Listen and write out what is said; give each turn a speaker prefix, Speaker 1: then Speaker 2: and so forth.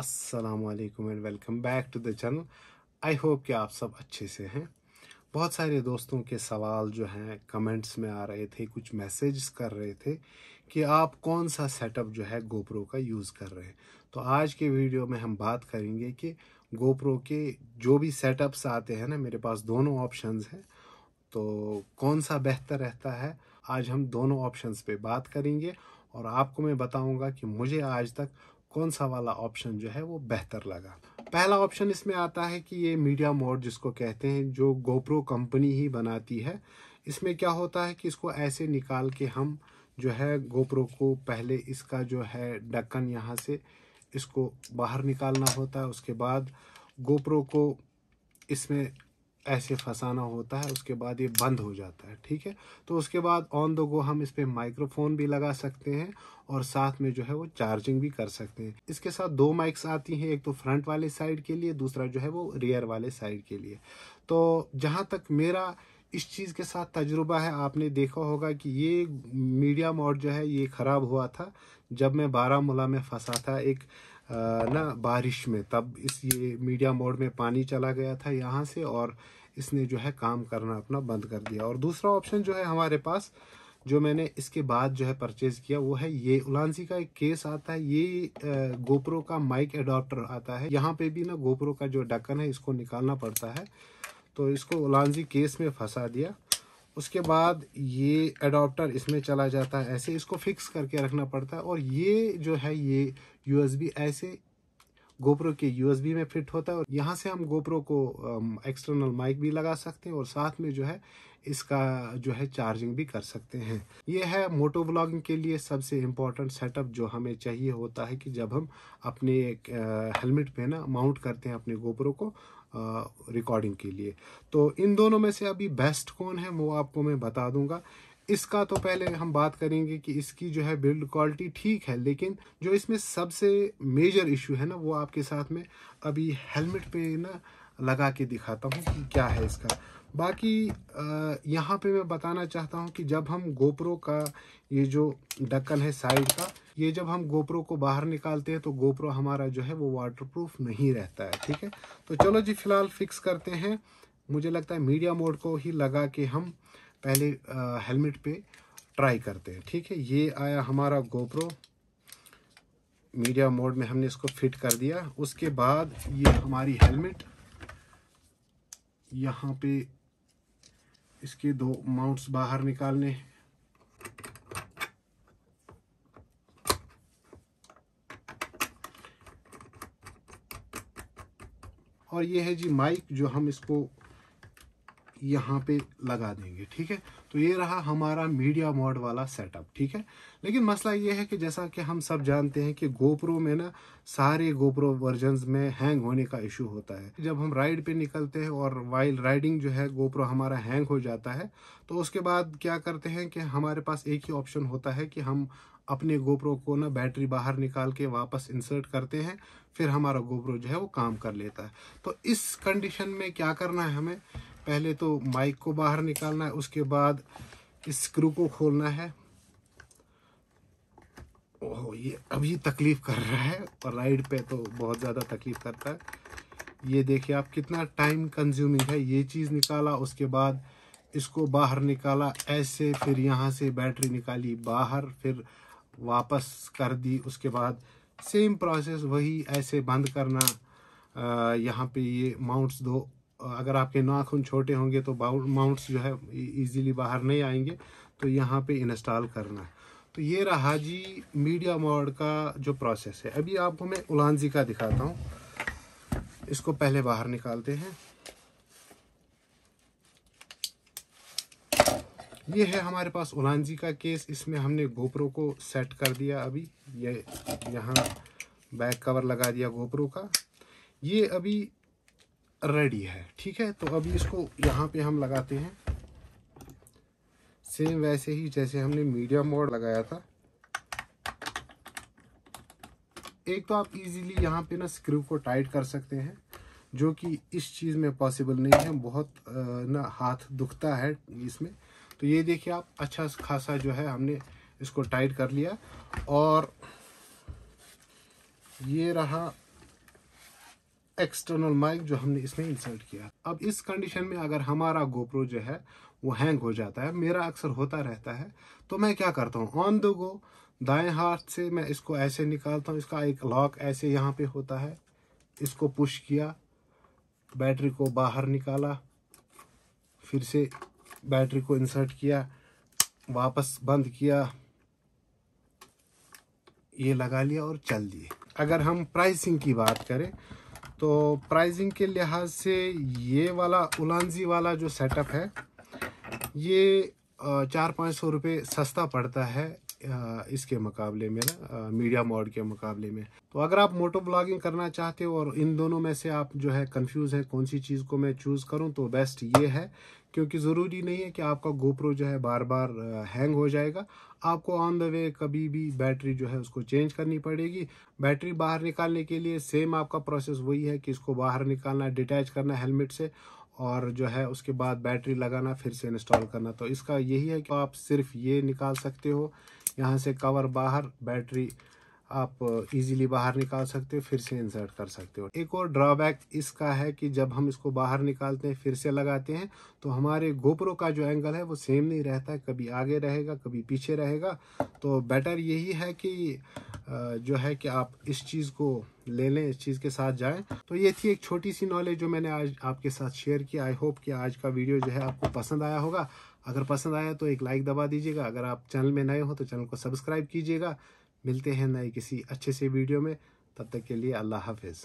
Speaker 1: असलकम and welcome back to the channel I hope कि आप सब अच्छे से हैं बहुत सारे दोस्तों के सवाल जो हैं कमेंट्स में आ रहे थे कुछ मैसेज कर रहे थे कि आप कौन सा सेटअप जो है गोप्रो का यूज़ कर रहे हैं तो आज के वीडियो में हम बात करेंगे कि गोप्रो के जो भी सेटअप्स आते हैं ना मेरे पास दोनों ऑप्शंस हैं तो कौन सा बेहतर रहता है आज हम दोनों ऑप्शंस पे बात करेंगे और आपको मैं बताऊंगा कि मुझे आज तक कौन सा वाला ऑप्शन जो है वो बेहतर लगा पहला ऑप्शन इसमें आता है कि ये मीडिया मोड जिसको कहते हैं जो गोप्रो कंपनी ही बनाती है इसमें क्या होता है कि इसको ऐसे निकाल के हम जो है गोप्रो को पहले इसका जो है ढक्कन यहाँ से इसको बाहर निकालना होता है उसके बाद गोप्रो को इसमें ऐसे फंसाना होता है उसके बाद ये बंद हो जाता है ठीक है तो उसके बाद ऑन द गो हम इस पर माइक्रोफोन भी लगा सकते हैं और साथ में जो है वो चार्जिंग भी कर सकते हैं इसके साथ दो माइक्स आती हैं एक तो फ्रंट वाले साइड के लिए दूसरा जो है वो रियर वाले साइड के लिए तो जहाँ तक मेरा इस चीज़ के साथ तजुर्बा है आपने देखा होगा कि ये मीडिया मॉड जो है ये ख़राब हुआ था जब मैं बारामूला में फंसा था एक ना बारिश में तब इस ये मीडिया मोड में पानी चला गया था यहाँ से और इसने जो है काम करना अपना बंद कर दिया और दूसरा ऑप्शन जो है हमारे पास जो मैंने इसके बाद जो है परचेज़ किया वो है ये उलानसी का एक केस आता है ये गोप्रो का माइक एडाप्टर आता है यहाँ पे भी ना गोप्रो का जो ढक्कन है इसको निकालना पड़ता है तो इसको उलांजी केस में फंसा दिया उसके बाद ये अडोप्टर इसमें चला जाता है ऐसे इसको फिक्स करके रखना पड़ता है और ये जो है ये यू ऐसे गोप्रो के यू में फिट होता है और यहाँ से हम गोप्रो को एक्सटर्नल um, माइक भी लगा सकते हैं और साथ में जो है इसका जो है चार्जिंग भी कर सकते हैं ये है मोटो ब्लॉगिंग के लिए सबसे इम्पोर्टेंट सेटअप जो हमें चाहिए होता है कि जब हम अपने हेलमेट uh, पे ना माउंट करते हैं अपने गोप्रो को रिकॉर्डिंग के लिए तो इन दोनों में से अभी बेस्ट कौन है वो आपको मैं बता दूंगा इसका तो पहले हम बात करेंगे कि इसकी जो है बिल्ड क्वालिटी ठीक है लेकिन जो इसमें सबसे मेजर इशू है ना वो आपके साथ में अभी हेलमेट पे ना लगा के दिखाता हूँ कि क्या है इसका बाकी यहाँ पे मैं बताना चाहता हूँ कि जब हम गोप्रो का ये जो डक्कन है साइड का ये जब हम गोप्रो को बाहर निकालते हैं तो गोप्रो हमारा जो है वो वाटरप्रूफ नहीं रहता है ठीक है तो चलो जी फिलहाल फिक्स करते हैं मुझे लगता है मीडिया मोड को ही लगा के हम पहले हेलमेट पे ट्राई करते हैं ठीक है ये आया हमारा गोप्रो मीडिया मोड में हमने इसको फिट कर दिया उसके बाद ये हमारी हेलमेट यहाँ पे इसके दो माउंट्स बाहर निकालने और ये है जी माइक जो हम इसको यहाँ पे लगा देंगे ठीक है तो ये रहा हमारा मीडिया मोड वाला सेटअप ठीक है लेकिन मसला ये है कि जैसा कि हम सब जानते हैं कि गोप्रो में ना सारे गोप्रो वर्जन में हैंग होने का इशू होता है जब हम राइड पे निकलते हैं और वाइल्ड राइडिंग जो है गोप्रो हमारा हैंग हो जाता है तो उसके बाद क्या करते हैं कि हमारे पास एक ही ऑप्शन होता है कि हम अपने गोप्रो को ना बैटरी बाहर निकाल के वापस इंसर्ट करते हैं फिर हमारा गोप्रो जो है वो काम कर लेता है तो इस कंडीशन में क्या करना है हमें पहले तो माइक को बाहर निकालना है उसके बाद इस स्क्रू को खोलना है ओह ये अभी तकलीफ़ कर रहा है और राइड पे तो बहुत ज़्यादा तकलीफ़ करता है ये देखिए आप कितना टाइम कंज्यूमिंग है ये चीज़ निकाला उसके बाद इसको बाहर निकाला ऐसे फिर यहाँ से बैटरी निकाली बाहर फिर वापस कर दी उसके बाद सेम प्रोसेस वही ऐसे बंद करना यहाँ पे ये माउंट्स दो अगर आपके नाखून छोटे होंगे तो माउंट्स जो है इजीली बाहर नहीं आएंगे तो यहाँ पे इंस्टॉल करना तो ये रहा जी मीडिया मोड का जो प्रोसेस है अभी आपको मैं उलानजी का दिखाता हूँ इसको पहले बाहर निकालते हैं ये है हमारे पास उलानजी का केस इसमें हमने गोप्रो को सेट कर दिया अभी ये यह यहाँ बैक कवर लगा दिया गोप्रो का ये अभी रेडी है ठीक है तो अभी इसको यहाँ पे हम लगाते हैं सेम वैसे ही जैसे हमने मीडियम मोड लगाया था एक तो आप इजीली यहाँ पे ना स्क्रू को टाइट कर सकते हैं जो कि इस चीज़ में पॉसिबल नहीं है बहुत ना हाथ दुखता है इसमें तो ये देखिए आप अच्छा खासा जो है हमने इसको टाइट कर लिया और ये रहा एक्सटर्नल माइक जो हमने इसमें इंसर्ट किया अब इस कंडीशन में अगर हमारा गोप्रो जो है वो हैंग हो जाता है मेरा अक्सर होता रहता है तो मैं क्या करता हूँ ऑन द गो दाएं हाथ से मैं इसको ऐसे निकालता हूँ इसका एक लॉक ऐसे यहाँ पे होता है इसको पुश किया बैटरी को बाहर निकाला फिर से बैटरी को इंसर्ट किया वापस बंद किया ये लगा लिया और चल दिए अगर हम प्राइसिंग की बात करें तो प्राइसिंग के लिहाज से ये वाला उलानजी वाला जो सेटअप है ये चार पाँच सौ रुपये सस्ता पड़ता है इसके मुकाबले में ना मीडिया मोड के मुकाबले में तो अगर आप मोटो ब्लॉगिंग करना चाहते हो और इन दोनों में से आप जो है कंफ्यूज है कौन सी चीज़ को मैं चूज़ करूं तो बेस्ट ये है क्योंकि ज़रूरी नहीं है कि आपका गोप्रो जो है बार बार हैंग हो जाएगा आपको ऑन द वे कभी भी बैटरी जो है उसको चेंज करनी पड़ेगी बैटरी बाहर निकालने के लिए सेम आपका प्रोसेस वही है कि इसको बाहर निकालना डिटैच करना हेलमेट से और जो है उसके बाद बैटरी लगाना फिर से इंस्टॉल करना तो इसका यही है कि आप सिर्फ ये निकाल सकते हो यहाँ से कवर बाहर बैटरी आप इजीली बाहर निकाल सकते हो फिर से इंसर्ट कर सकते हो एक और ड्रॉबैक इसका है कि जब हम इसको बाहर निकालते हैं फिर से लगाते हैं तो हमारे गोप्रो का जो एंगल है वो सेम नहीं रहता है कभी आगे रहेगा कभी पीछे रहेगा तो बेटर यही है कि जो है कि आप इस चीज़ को ले लें इस चीज़ के साथ जाएं तो ये थी एक छोटी सी नॉलेज जो मैंने आज आपके साथ शेयर की आई होप कि आज का वीडियो जो है आपको पसंद आया होगा अगर पसंद आया तो एक लाइक दबा दीजिएगा अगर आप चैनल में नए हो तो चैनल को सब्सक्राइब कीजिएगा मिलते हैं नए किसी अच्छे से वीडियो में तब तक के लिए अल्लाह हाफिज़